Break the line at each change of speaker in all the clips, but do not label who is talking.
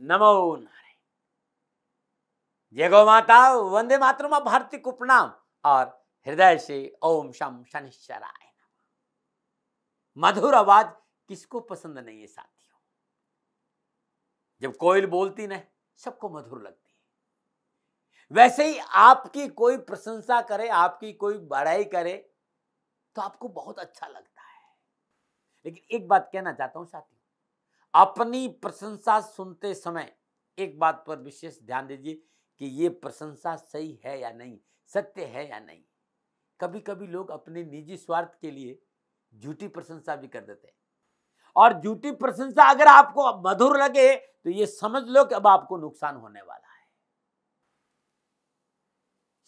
नमो नारायण जय गौ माता वंदे मातरमा भारती कुपनाम और हृदय से ओम शम शनिश्चराय मधुर आवाज किसको पसंद नहीं है साथियों जब कोयल बोलती ना सबको मधुर लगती है वैसे ही आपकी कोई प्रशंसा करे आपकी कोई बड़ाई करे तो आपको बहुत अच्छा लगता है लेकिन एक बात कहना चाहता हूं साथियों अपनी प्रशंसा सुनते समय एक बात पर विशेष ध्यान दीजिए कि ये प्रशंसा सही है या नहीं सत्य है या नहीं कभी कभी लोग अपने निजी स्वार्थ के लिए झूठी प्रशंसा भी कर देते हैं और झूठी प्रशंसा अगर आपको मधुर लगे तो ये समझ लो कि अब आपको नुकसान होने वाला है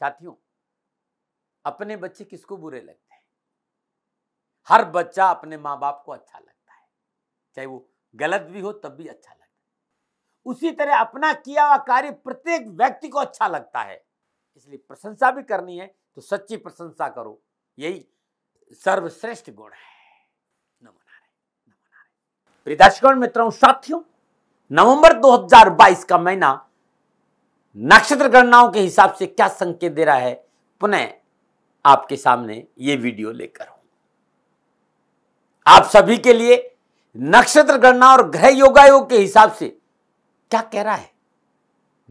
साथियों अपने बच्चे किसको बुरे लगते हैं हर बच्चा अपने माँ बाप को अच्छा लगता है चाहे वो गलत भी हो तब भी अच्छा लगता है उसी तरह अपना किया हुआ कार्य प्रत्येक व्यक्ति को अच्छा लगता है इसलिए प्रशंसा भी करनी है तो सच्ची प्रशंसा करो यही सर्वश्रेष्ठ गुण है दर्शकों मित्रों साथियों नवंबर 2022 का महीना नक्षत्र गणनाओं के हिसाब से क्या संकेत दे रहा है पुनः आपके सामने ये वीडियो लेकर हूं आप सभी के लिए नक्षत्र गणना और ग्रह योगायोग के हिसाब से क्या कह रहा है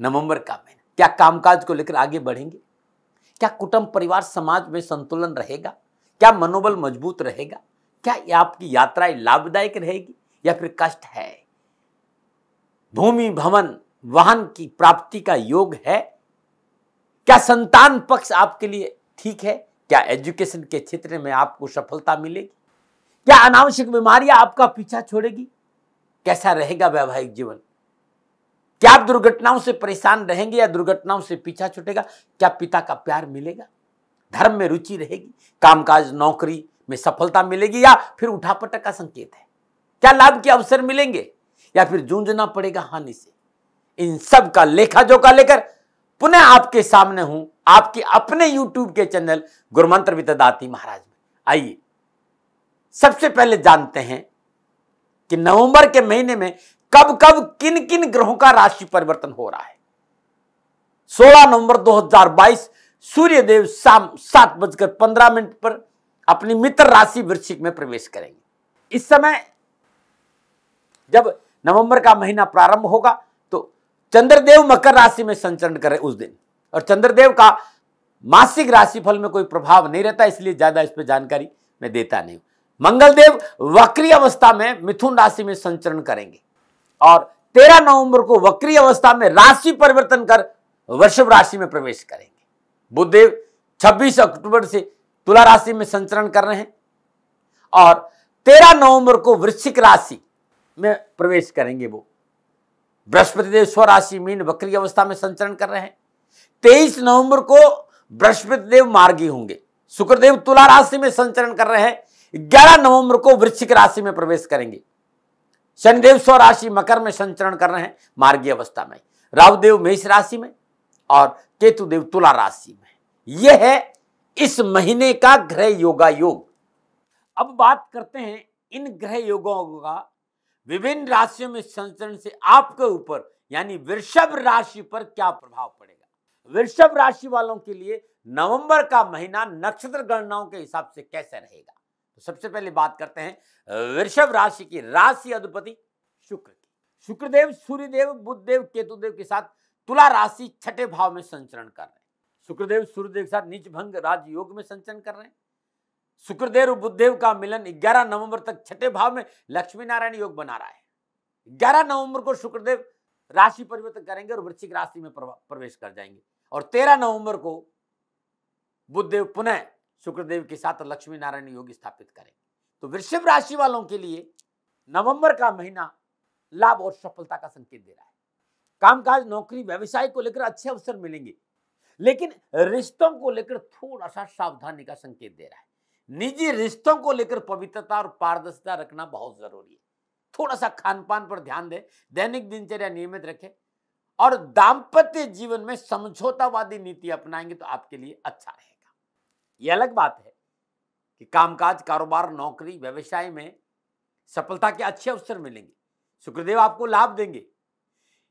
नवंबर का महीना क्या कामकाज को लेकर आगे बढ़ेंगे क्या कुटुंब परिवार समाज में संतुलन रहेगा क्या मनोबल मजबूत रहेगा क्या आपकी यात्राएं लाभदायक रहेगी या फिर कष्ट है भूमि भवन वाहन की प्राप्ति का योग है क्या संतान पक्ष आपके लिए ठीक है क्या एजुकेशन के क्षेत्र में आपको सफलता मिलेगी क्या अनावश्यक बीमारियां आपका पीछा छोड़ेगी कैसा रहेगा वैवाहिक जीवन क्या आप दुर्घटनाओं से परेशान रहेंगे या दुर्घटनाओं से पीछा छूटेगा क्या पिता का प्यार मिलेगा धर्म में रुचि रहेगी कामकाज नौकरी में सफलता मिलेगी या फिर उठापटक का संकेत है क्या लाभ के अवसर मिलेंगे या फिर जूझना पड़ेगा हानि से इन सब का लेखा जोखा लेकर पुनः आपके सामने हूं आपके अपने यूट्यूब के चैनल गुरुमंत्र विदाती महाराज में आइए सबसे पहले जानते हैं कि नवंबर के महीने में कब कब किन किन ग्रहों का राशि परिवर्तन हो रहा है 16 नवंबर 2022 सूर्य देव शाम सात बजकर पंद्रह मिनट पर अपनी मित्र राशि वृश्चिक में प्रवेश करेंगे इस समय जब नवंबर का महीना प्रारंभ होगा तो चंद्रदेव मकर राशि में संचरण करें उस दिन और चंद्रदेव का मासिक राशिफल में कोई प्रभाव नहीं रहता इसलिए ज़्यादा इस पर जानकारी मैं देता नहीं हूं मंगलदेव वक्री अवस्था में मिथुन राशि में संचरण करेंगे और 13 नवंबर को वक्री अवस्था में राशि परिवर्तन कर वृषभ राशि में प्रवेश करेंगे बुद्धदेव 26 अक्टूबर से तुला राशि में संचरण कर रहे हैं और 13 नवंबर को वृश्चिक राशि में प्रवेश करेंगे वो बृहस्पति देव स्वराशि मीन वक्री अवस्था में संचरण कर रहे हैं तेईस नवंबर को बृहस्पति देव मार्गी होंगे शुक्रदेव तुला राशि में संचरण कर रहे हैं ग्यारह नवंबर को वृश्चिक राशि में प्रवेश करेंगे शनिदेव स्व राशि मकर में संचरण कर रहे हैं मार्गी अवस्था में राहुदेव मेष राशि में और केतुदेव तुला राशि में यह है इस महीने का ग्रह योगा योग अब बात करते हैं इन ग्रह योगों का विभिन्न राशियों में संचरण से आपके ऊपर यानी वृषभ राशि पर क्या प्रभाव पड़ेगा वृषभ राशि वालों के लिए नवंबर का महीना नक्षत्र गणनाओं के हिसाब से कैसे रहेगा तो सबसे पहले बात करते हैं वृषभ राशि की राशि अधिपति शुक्र की शुक्रदेव सूर्यदेव बुद्धदेव केतुदेव के साथ तुला राशि छठे भाव में संचरण कर रहे हैं शुक्रदेव सूर्यदेव के साथ नीच भंग राजयोग में संचरण कर रहे हैं शुक्रदेव और बुद्धदेव का मिलन 11 नवंबर तक छठे भाव में लक्ष्मी नारायण योग बना रहा है 11 नवंबर को शुक्रदेव राशि परिवर्तन करेंगे और वृश्चिक राशि में प्रवेश कर जाएंगे और 13 नवंबर को बुद्धदेव पुनः शुक्रदेव के साथ लक्ष्मी नारायण योग स्थापित करें तो वृषभ राशि वालों के लिए नवंबर का महीना लाभ और सफलता का संकेत दे रहा है कामकाज नौकरी व्यवसाय को लेकर अच्छे अवसर मिलेंगे लेकिन रिश्तों को लेकर थोड़ा सा सावधानी का संकेत दे रहा है निजी रिश्तों को लेकर पवित्रता और पारदर्शिता रखना बहुत जरूरी है थोड़ा सा खान पान पर ध्यान दें दैनिक दिनचर्या नियमित रखें और दाम्पत्य जीवन में समझौतावादी नीति अपनाएंगे तो आपके लिए अच्छा रहेगा ये अलग बात है कि कामकाज कारोबार नौकरी व्यवसाय में सफलता के अच्छे अवसर मिलेंगे शुक्रदेव आपको लाभ देंगे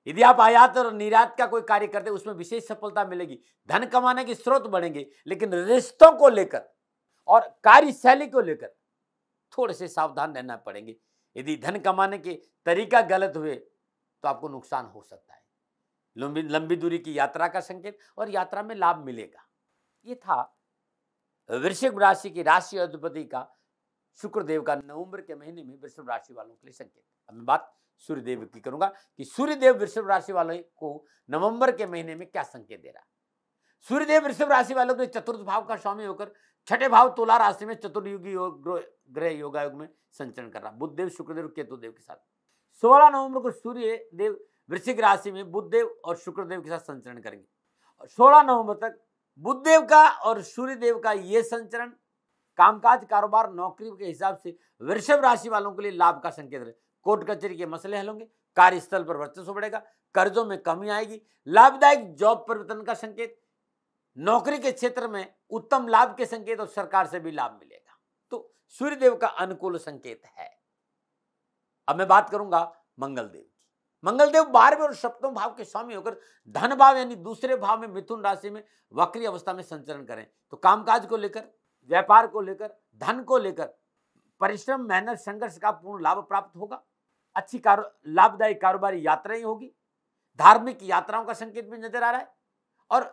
यदि आप आयात और निर्यात का कोई कार्य करते उसमें विशेष सफलता मिलेगी धन कमाने के स्रोत बढ़ेंगे लेकिन रिश्तों को लेकर और कार्यशैली को लेकर थोड़े से सावधान रहना पड़ेंगे यदि धन कमाने के तरीका गलत हुए तो आपको नुकसान हो सकता है लंबी लंबी दूरी की यात्रा का संकेत और यात्रा में लाभ मिलेगा ये था वृश्चिक राशि की राशि अधिपति का शुक्रदेव का नवंबर के महीने में वृषभ राशि वालों के लिए संकेत अब मैं बात सूर्यदेव की करूंगा कि सूर्यदेव वृषभ राशि वालों को नवंबर के महीने में क्या संकेत दे रहा सूर्यदेव वृषभ राशि वालों के चतुर्थ भाव का स्वामी होकर छठे भाव तुला राशि में चतुर्युगी योग ग्रह योगायोग में संचरण कर रहा बुद्धदेव शुक्रदेव केतुदेव के साथ सोलह नवंबर को सूर्य देव वृश्चिक राशि में बुद्धदेव और शुक्रदेव के साथ संचरण करेंगे और सोलह नवंबर तक बुद्ध देव का और सूर्य देव का ये संचरण कामकाज कारोबार नौकरी के हिसाब से वृषभ राशि वालों के लिए लाभ का संकेत है कोर्ट कचहरी के मसले हल होंगे कार्यस्थल पर वर्चस्व बढ़ेगा कर्जों में कमी आएगी लाभदायक जॉब परिवर्तन का संकेत नौकरी के क्षेत्र में उत्तम लाभ के संकेत और सरकार से भी लाभ मिलेगा तो सूर्यदेव का अनुकूल संकेत है अब मैं बात करूंगा मंगल देव मंगलदेव बारहवें और सप्तम भाव के स्वामी होकर धन भाव यानी दूसरे भाव में मिथुन राशि में वक्री अवस्था में संचरण करें तो कामकाज को लेकर व्यापार को लेकर धन को लेकर परिश्रम मेहनत संघर्ष का पूर्ण लाभ प्राप्त होगा अच्छी कारो लाभदायी कारोबारी यात्राएं होगी धार्मिक यात्राओं का संकेत भी नजर आ रहा है और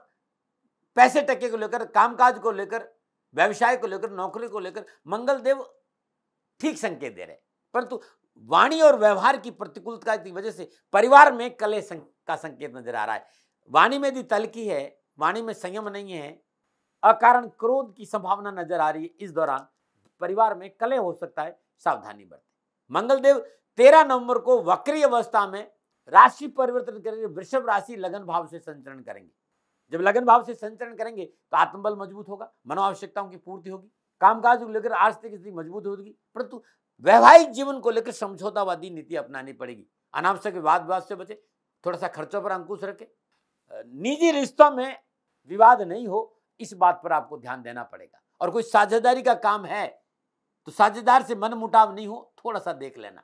पैसे टके को लेकर कामकाज को लेकर व्यवसाय को लेकर नौकरी को लेकर मंगलदेव ठीक संकेत दे रहे हैं परंतु वाणी और व्यवहार की प्रतिकूलता की वजह से परिवार में कले संक, का संकेत नजर आ रहा है वाणी में यदि तलकी है वाणी में संयम नहीं है अकारण क्रोध की संभावना नजर आ रही है इस दौरान परिवार में कले हो सकता है सावधानी बरतें मंगलदेव तेरह नवंबर को वक्री अवस्था में राशि परिवर्तन करेंगे वृषभ राशि लगन भाव से संचरण करेंगे जब लगन भाव से संचरण करेंगे तो आत्मबल मजबूत होगा मनो आवश्यकताओं की पूर्ति होगी कामकाज को लेकर आर्थिक स्थिति मजबूत होगी परंतु वैवाहिक जीवन को लेकर समझौतावादी नीति अपनानी पड़ेगी अनावश्यक विवाद विवाद से बचे थोड़ा सा खर्चों पर अंकुश रखे निजी रिश्तों में विवाद नहीं हो इस बात पर आपको ध्यान देना पड़ेगा और कोई साझेदारी का काम है तो साझेदार से मन मुटाव नहीं हो थोड़ा सा देख लेना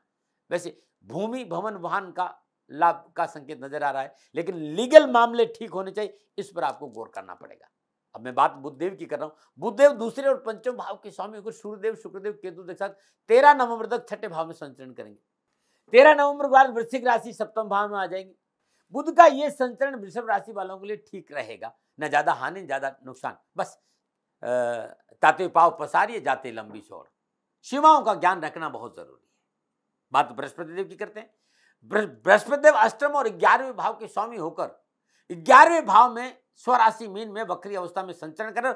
वैसे भूमि भवन वाहन का लाभ का संकेत नजर आ रहा है लेकिन लीगल मामले ठीक होने चाहिए इस पर आपको गौर करना पड़ेगा अब मैं बात बुद्धदेव की कर रहा हूँ बुद्धदेव दूसरे और पंचम भाव के स्वामी को सूर्यदेव शुक्रदेव केतु के साथ तेरह नवंबर तक छठे भाव में संचरण करेंगे तेरह नवंबर के बाद वृश्चिक राशि सप्तम भाव में आ जाएंगे बुद्ध का ये संचरण वृषभ राशि वालों के लिए ठीक रहेगा न ज़्यादा हानि ज़्यादा नुकसान बस ताते पाव पसारिए जाते लंबी छोड़ सीमाओं का ज्ञान रखना बहुत जरूरी है बात बृहस्पति देव की करते हैं बृहस्पति देव अष्टम और ग्यारहवें भाव के स्वामी होकर ग्यारहवें भाव में स्वराशि मीन में वक्री अवस्था में संचरण कर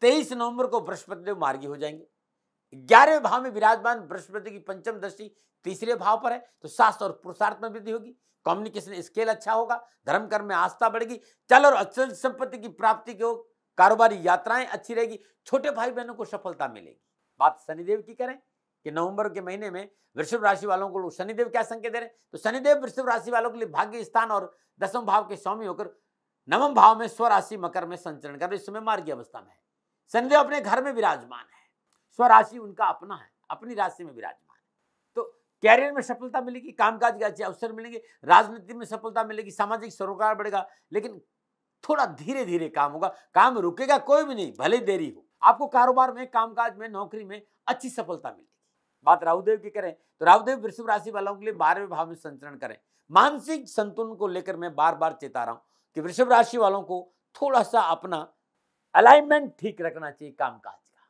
तेईस नवंबर को बृहस्पति देव मार्गी हो जाएंगे ग्यारहवें भाव में विराजमान बृहस्पति की पंचम दृष्टि तीसरे भाव पर है तो शास्त्र और पुरुषार्थ में वृद्धि होगी कम्युनिकेशन स्केल अच्छा होगा धर्म कर्म में आस्था बढ़ेगी चल और अचल संपत्ति की प्राप्ति की कारोबारी यात्राएं अच्छी रहेगी छोटे भाई बहनों को सफलता मिलेगी बात शनिदेव की करें कि नवंबर के महीने में वृषभ राशि वालों को शनिदेव क्या संकेत दे रहे हैं तो शनिदेव वृषभ राशि वालों के लिए भाग्य स्थान और दसम भाव के स्वामी होकर नवम भाव में स्वराशि मकर में संचरण कर रहे इस समय मार्गी अवस्था में है शनिदेव अपने घर में विराजमान है स्वराशि उनका अपना है अपनी राशि में विराजमान है तो कैरियर में सफलता मिलेगी कामकाज के अच्छे अवसर मिलेंगे राजनीति में सफलता मिलेगी सामाजिक सरोकार बढ़ेगा लेकिन थोड़ा धीरे धीरे काम होगा काम रुकेगा कोई भी नहीं भले देरी हो आपको कारोबार में कामकाज में नौकरी में अच्छी सफलता मिलेगी बात राहुदेव की करें तो राहुदेव वृषभ राशि वालों के लिए बारहवें भाव में संचरण करें मानसिक संतुलन को लेकर मैं बार बार चेता रहा हूं कि वृषभ राशि वालों को थोड़ा सा अपना अलाइनमेंट ठीक रखना चाहिए कामकाज का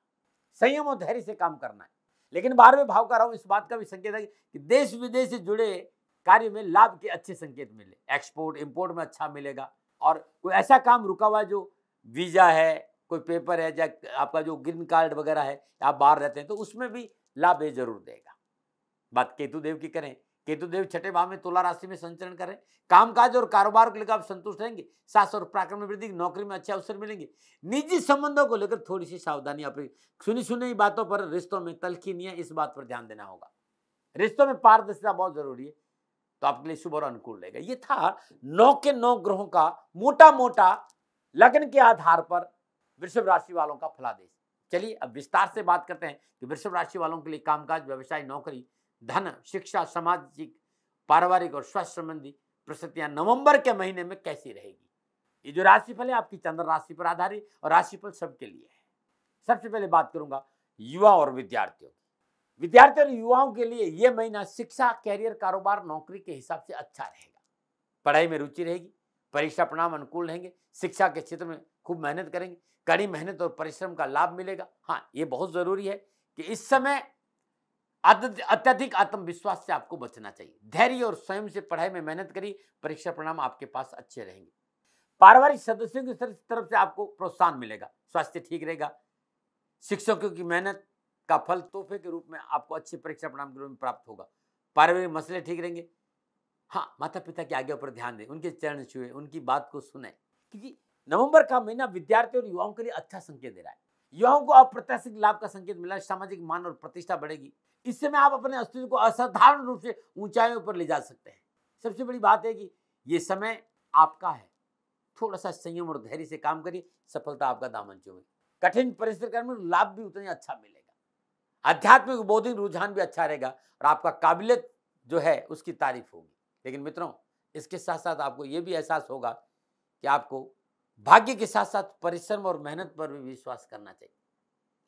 संयम और धैर्य से काम करना है लेकिन बारहवें भाव का राहु इस बात का भी संकेत है कि देश विदेश से जुड़े कार्य में लाभ के अच्छे संकेत मिले एक्सपोर्ट इम्पोर्ट में अच्छा मिलेगा और कोई ऐसा काम रुका हुआ जो वीज़ा है कोई पेपर है या आपका जो ग्रीन कार्ड वगैरह है आप बाहर रहते हैं तो उसमें भी लाभ जरूर देगा बात केतुदेव की करें केतुदेव छठे भाव में तुला राशि में संचरण करें कामकाज और कारोबार को लेकर आप संतुष्ट रहेंगे सास और प्राक्रम में वृद्धि नौकरी में अच्छे अवसर मिलेंगे निजी संबंधों को लेकर थोड़ी सी सावधानी आप सुनी सुनी बातों पर रिश्तों में तलखीनिया इस बात पर ध्यान देना होगा रिश्तों में पारदर्शिता बहुत जरूरी है तो आपके लिए शुभ और अनुकूल रहेगा ये था नौ के नौ ग्रहों का मोटा मोटा लग्न के आधार पर वृषभ राशि वालों का फलादेश चलिए अब विस्तार से बात करते हैं कि वृषभ राशि वालों के लिए कामकाज व्यवसाय नौकरी धन शिक्षा सामाजिक पारिवारिक और स्वास्थ्य संबंधी प्रस्तुतियां नवंबर के महीने में कैसी रहेगी ये जो राशिफल है आपकी चंद्र राशि पर आधारित और राशिफल सबके लिए है सबसे पहले बात करूंगा युवा और विद्यार्थियों की विद्यार्थियों और युवाओं के लिए ये महीना शिक्षा कैरियर कारोबार नौकरी के हिसाब से अच्छा रहेगा पढ़ाई में रुचि रहेगी परीक्षा परिणाम अनुकूल रहेंगे शिक्षा के क्षेत्र में खूब मेहनत करेंगे कड़ी मेहनत और परिश्रम का लाभ मिलेगा हाँ ये बहुत ज़रूरी है कि इस समय अत्यधिक आत्मविश्वास से आपको बचना चाहिए धैर्य और स्वयं से पढ़ाई में मेहनत करिए परीक्षा परिणाम आपके पास अच्छे रहेंगे पारिवारिक सदस्यों की तरफ से आपको प्रोत्साहन मिलेगा स्वास्थ्य ठीक रहेगा शिक्षकों की मेहनत का फल तोहफे के रूप में आपको अच्छे परीक्षा परिणाम के रूप में प्राप्त होगा पारिवारिक मसले ठीक रहेंगे हाँ माता पिता की आज्ञा पर ध्यान दें उनके चरण छुए उनकी बात को सुने क्योंकि नवंबर का महीना विद्यार्थी और युवाओं के लिए अच्छा संकेत दे रहा है युवाओं को अप्रत्याशित लाभ का संकेत मिला सामाजिक मान और प्रतिष्ठा बढ़ेगी इस समय आप अपने अस्तित्व को असाधारण रूप से ऊंचाइयों पर ले जा सकते हैं सबसे बड़ी बात है कि ये समय आपका है थोड़ा सा संयम और धैर्य से काम करिए सफलता आपका दामन चूमेगी कठिन परिस्थिति में लाभ भी उतना ही अच्छा मिलेगा आध्यात्मिक बौद्धिक रुझान भी अच्छा रहेगा और आपका काबिलियत जो है उसकी तारीफ होगी लेकिन मित्रों इसके साथ साथ आपको ये भी एहसास होगा कि आपको भाग्य के साथ साथ परिश्रम और मेहनत पर भी विश्वास करना चाहिए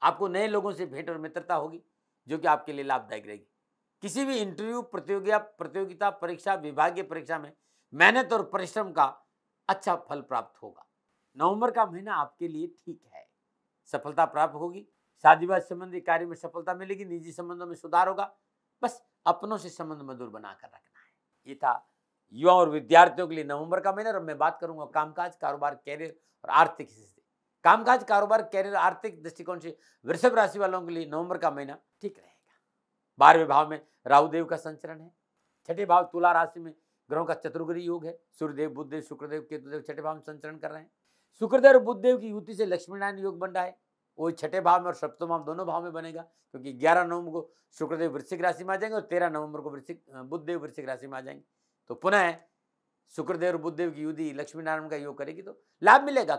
आपको नए लोगों से भेंट और मित्रता होगी जो कि आपके लिए लाभदायक रहेगी किसी भी इंटरव्यू प्रतियोगिता प्रतियोगिता परीक्षा विभागीय परीक्षा में मेहनत और परिश्रम का अच्छा फल प्राप्त होगा नवंबर का महीना आपके लिए ठीक है सफलता प्राप्त होगी शादीवाद संबंधी कार्य में सफलता मिलेगी निजी संबंधों में सुधार होगा बस अपनों से संबंध मधुर बनाकर रखना है ये था युवा और विद्यार्थियों के लिए नवंबर का महीना और मैं बात करूंगा कामकाज कारोबार कैरियर और आर्थिक स्थिति कामकाज कारोबार कैरियर आर्थिक दृष्टिकोण से वृषभ राशि वालों के लिए नवंबर का महीना ठीक रहेगा बारहवें भाव में राहुदेव का संचरण है छठे भाव तुला राशि में ग्रहों का चतुर्गरी योग है सूर्यदेव बुद्धदेव शुक्रदेव केतुदेव छठे भाव में संचरण कर रहे हैं शुक्रदेव और बुद्धदेव की युति से लक्ष्मी नारायण योग बन रहा है वो छठे भाव में और सप्तम भाव दोनों भाव में बनेगा क्योंकि ग्यारह नवंबर को शुक्रदेव वृश्चिक राशि में आ जाएंगे और तेरह नवंबर को वृश्चिक बुद्धदेव वृश्चिक राशि में आ जाएंगे तो पुनः शुक्रदेव बुद्धदेव की युद्धि लक्ष्मी नारायण का योग करेगी तो लाभ मिलेगा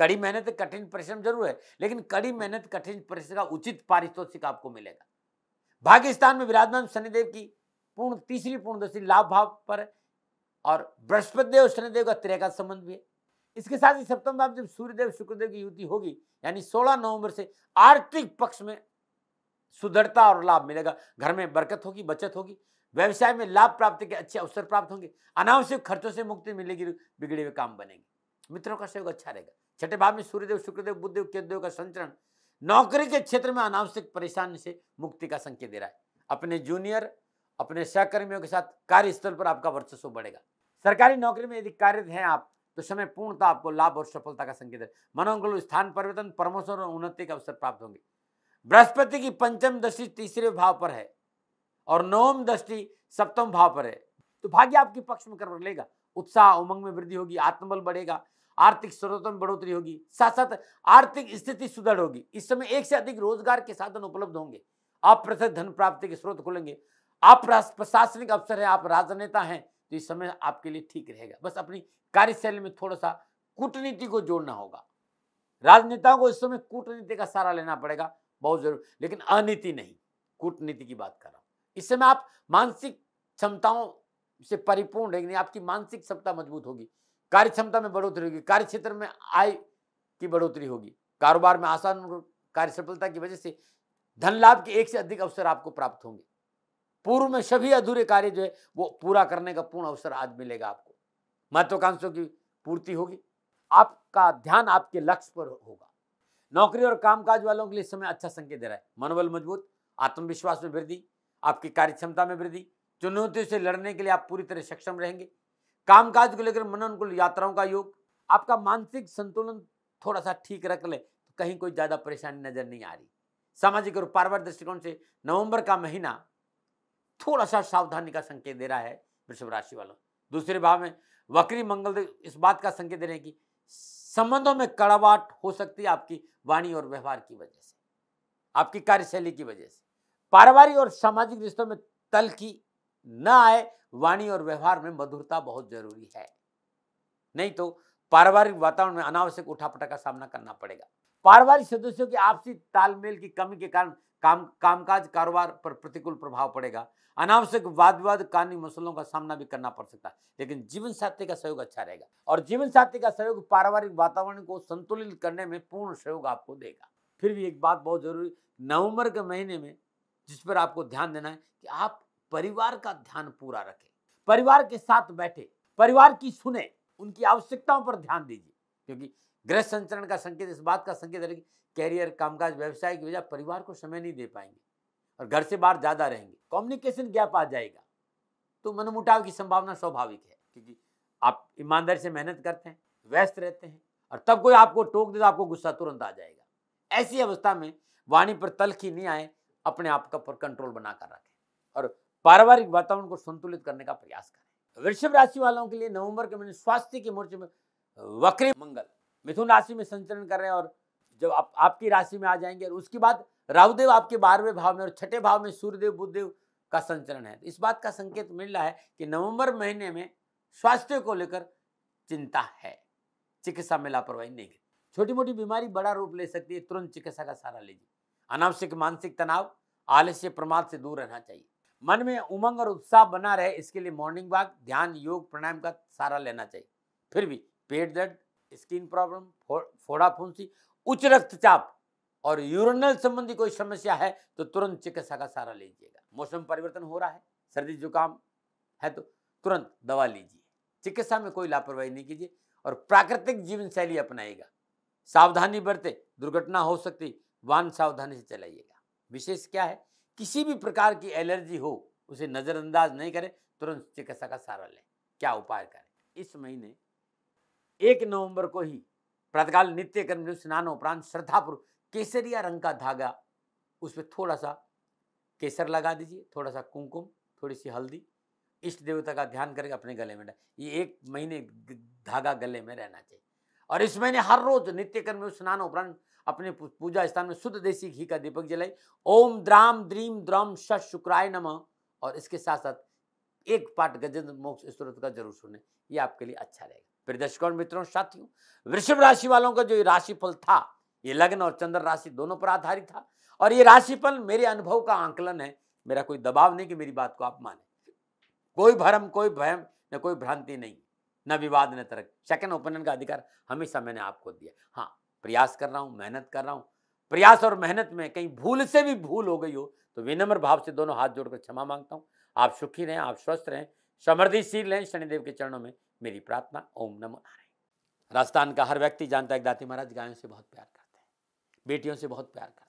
कड़ी मेहनत कठिन परिश्रम जरूर है लेकिन कड़ी मेहनत कठिन परिश्रम का उचित पारितोषिक आपको मिलेगा भाग्यस्थान में विराजमान शनिदेव की पूर्ण तीसरी पूर्णदशी लाभ भाव पर और बृहस्पति देव शनिदेव का त्रय का संबंध भी है इसके साथ ही सप्तम भाव जब सूर्यदेव शुक्रदेव की युति होगी यानी 16 नवंबर से आर्थिक पक्ष में सुदृढ़ता और लाभ मिलेगा घर में बरकत होगी बचत होगी व्यवसाय में लाभ प्राप्ति के अच्छे अवसर प्राप्त होंगे अनावश्यक खर्चों से मुक्ति मिलेगी बिगड़े हुए काम बनेंगे मित्रों का सहयोग अच्छा रहेगा छठे भाव में सूर्यदेव शुक्रदेव बुद्धदेव केतदेव का संचरण नौकरी के क्षेत्र में अनावश्यक परेशानी से मुक्ति का संकेत दे रहा है अपने जूनियर अपने सहकर्मियों के साथ कार्यस्थल पर आपका वर्चस्व बढ़ेगा सरकारी नौकरी में यदि कार्यरत हैं आप तो समय पूर्णता आपको लाभ और सफलता का संकेत है मनोकुल स्थान परिवर्तन प्रमोशन और उन्नति के अवसर प्राप्त होंगे बृहस्पति की पंचम दशी तीसरे भाव पर है और नवम दृष्टि सप्तम भाव पर है तो भाग्य आपके पक्ष में कर लेगा उत्साह उमंग में वृद्धि होगी आत्मबल बढ़ेगा आर्थिक स्रोतों में बढ़ोतरी होगी साथ साथ आर्थिक स्थिति सुदृढ़ होगी इस समय एक से अधिक रोजगार के साधन उपलब्ध होंगे आप प्रसिद्ध धन प्राप्ति के स्रोत खुलेंगे आप प्रशासनिक अवसर है आप राजनेता हैं तो इस समय आपके लिए ठीक रहेगा बस अपनी कार्यशैली में थोड़ा सा कूटनीति को जोड़ना होगा राजनेताओं को इस समय कूटनीति का सहारा लेना पड़ेगा बहुत जरूर लेकिन अनीति नहीं कूटनीति की बात कर रहा इससे में आप मानसिक क्षमताओं से परिपूर्ण रहेंगे आपकी मानसिक क्षमता मजबूत होगी कार्य क्षमता में बढ़ोतरी होगी कार्य क्षेत्र में आय की बढ़ोतरी होगी कारोबार में आसान कार्य सफलता की वजह से धन लाभ के एक से अधिक अवसर आपको प्राप्त होंगे पूर्व में सभी अधूरे कार्य जो है वो पूरा करने का पूर्ण अवसर आज मिलेगा आपको महत्वाकांक्षों की पूर्ति होगी आपका ध्यान आपके लक्ष्य पर होगा नौकरी और कामकाज वालों के लिए समय अच्छा संकेत दे रहा है मनोबल मजबूत आत्मविश्वास में वृद्धि आपकी कार्यक्षमता में वृद्धि चुनौतियों से लड़ने के लिए आप पूरी तरह सक्षम रहेंगे कामकाज को लेकर मनोनकूल यात्राओं का योग आपका मानसिक संतुलन थोड़ा सा ठीक रख ले तो कहीं कोई ज़्यादा परेशानी नज़र नहीं आ रही सामाजिक और पारिवारिक दृष्टिकोण से नवंबर का महीना थोड़ा सा सावधानी का संकेत दे रहा है वृषभ राशि वालों दूसरे भाव में वक्री मंगल इस बात का संकेत दे रहे हैं कि संबंधों में कड़ावाट हो सकती है आपकी वाणी और व्यवहार की वजह से आपकी कार्यशैली की वजह से पारिवारिक और सामाजिक रिश्तों में तलखी न आए वाणी और व्यवहार में मधुरता बहुत जरूरी है नहीं तो पारिवारिक वातावरण में अनावश्यक उठापटक का सामना करना पड़ेगा पारिवारिक सदस्यों की आपसी तालमेल की कमी के कारण काम कामकाज कारोबार पर प्रतिकूल प्रभाव पड़ेगा अनावश्यक वाद विवाद कानूनी मसलों का सामना भी करना पड़ सकता है लेकिन जीवन साथी का सहयोग अच्छा रहेगा और जीवन साथी का सहयोग पारिवारिक वातावरण को संतुलित करने में पूर्ण सहयोग आपको देगा फिर भी एक बात बहुत जरूरी नवंबर के महीने में जिस पर आपको ध्यान देना है कि आप परिवार का ध्यान पूरा रखें परिवार के साथ बैठे परिवार की सुने उनकी आवश्यकताओं पर ध्यान दीजिए क्योंकि गृह संचरण का संकेत इस बात का संकेत है कि कैरियर कामकाज व्यवसाय की वजह परिवार को समय नहीं दे पाएंगे और घर से बाहर ज़्यादा रहेंगे कम्युनिकेशन गैप आ जाएगा तो मनमुटाव की संभावना स्वाभाविक है क्योंकि आप ईमानदारी से मेहनत करते हैं व्यस्त रहते हैं और तब कोई आपको टोक दे तो आपको गुस्सा तुरंत आ जाएगा ऐसी अवस्था में वाणी पर तलखी नहीं आए अपने आप का पर कंट्रोल बनाकर रखें और पारिवारिक वातावरण को संतुलित करने का प्रयास करें वृषभ राशि वालों के लिए नवंबर के महीने स्वास्थ्य के मोर्चे में वक्री मंगल मिथुन राशि में संचरण कर रहे हैं और जब आप आपकी राशि में आ जाएंगे और उसके बाद राहुदेव आपके बारहवें भाव में और छठे भाव में सूर्यदेव बुद्धदेव का संचरण है इस बात का संकेत मिल रहा है कि नवंबर महीने में स्वास्थ्य को लेकर चिंता है चिकित्सा में लापरवाही नहीं छोटी मोटी बीमारी बड़ा रूप ले सकती है तुरंत चिकित्सा का सहारा लीजिए अनावश्यक मानसिक तनाव आलस्य प्रमाद से दूर रहना चाहिए मन में उमंग और उत्साह बना रहे इसके लिए मॉर्निंग वॉक ध्यान योग प्राणायाम का सहारा लेना चाहिए फिर भी पेट दर्द स्किन प्रॉब्लम फोड़ा फुंसी उच्च रक्तचाप और यूरिनल संबंधी कोई समस्या है तो तुरंत चिकित्सा का सहारा लीजिएगा मौसम परिवर्तन हो रहा है सर्दी जुकाम है तो तुरंत दवा लीजिए चिकित्सा में कोई लापरवाही नहीं कीजिए और प्राकृतिक जीवन शैली अपनाएगा सावधानी बरते दुर्घटना हो सकती वान सावधानी से चलाइएगा विशेष क्या है किसी भी प्रकार की एलर्जी हो उसे नज़रअंदाज नहीं करें तुरंत चिकित्सा का सहारा लें क्या उपाय करें इस महीने एक नवंबर को ही प्रातकाल नित्य कर्म स्नान उपरांत श्रद्धापुर केसरिया रंग का धागा उस पर थोड़ा सा केसर लगा दीजिए थोड़ा सा कुमकुम थोड़ी सी हल्दी इष्ट देवता का ध्यान करके अपने गले में डाल ये एक महीने धागा गले में रहना चाहिए और इस महीने हर रोज नित्यकर्म स्नान उपरांत अपने पूजा स्थान में शुद्ध देसी घी का दीपक जलाई ओम द्राम द्रीम द्रम श शुक्राय नम और इसके साथ साथ एक पाठ गजेंद्र मोक्ष स्त्रोत का जरूर सुने ये आपके लिए अच्छा रहेगा फिर दर्शकों मित्रों साथियों वृषभ राशि वालों का जो राशिफल था ये लग्न और चंद्र राशि दोनों पर आधारित था और ये राशिफल मेरे अनुभव का आंकलन है मेरा कोई दबाव नहीं कि मेरी बात को आप माने कोई भरम कोई भयम न कोई भ्रांति नहीं न विवाद न तरक सेकेंड ओपिनियन का अधिकार हमेशा मैंने आपको दिया हाँ प्रयास कर रहा हूँ मेहनत कर रहा हूँ प्रयास और मेहनत में कहीं भूल से भी भूल हो गई हो तो विनम्र भाव से दोनों हाथ जोड़कर क्षमा मांगता हूँ आप सुखी रहें आप स्वस्थ रहें समृद्धिशील रहें शनिदेव के चरणों में मेरी प्रार्थना ओम नमो नारायण राजस्थान का हर व्यक्ति जानता है दाती महाराज गायों से बहुत प्यार करते हैं बेटियों से बहुत प्यार करते हैं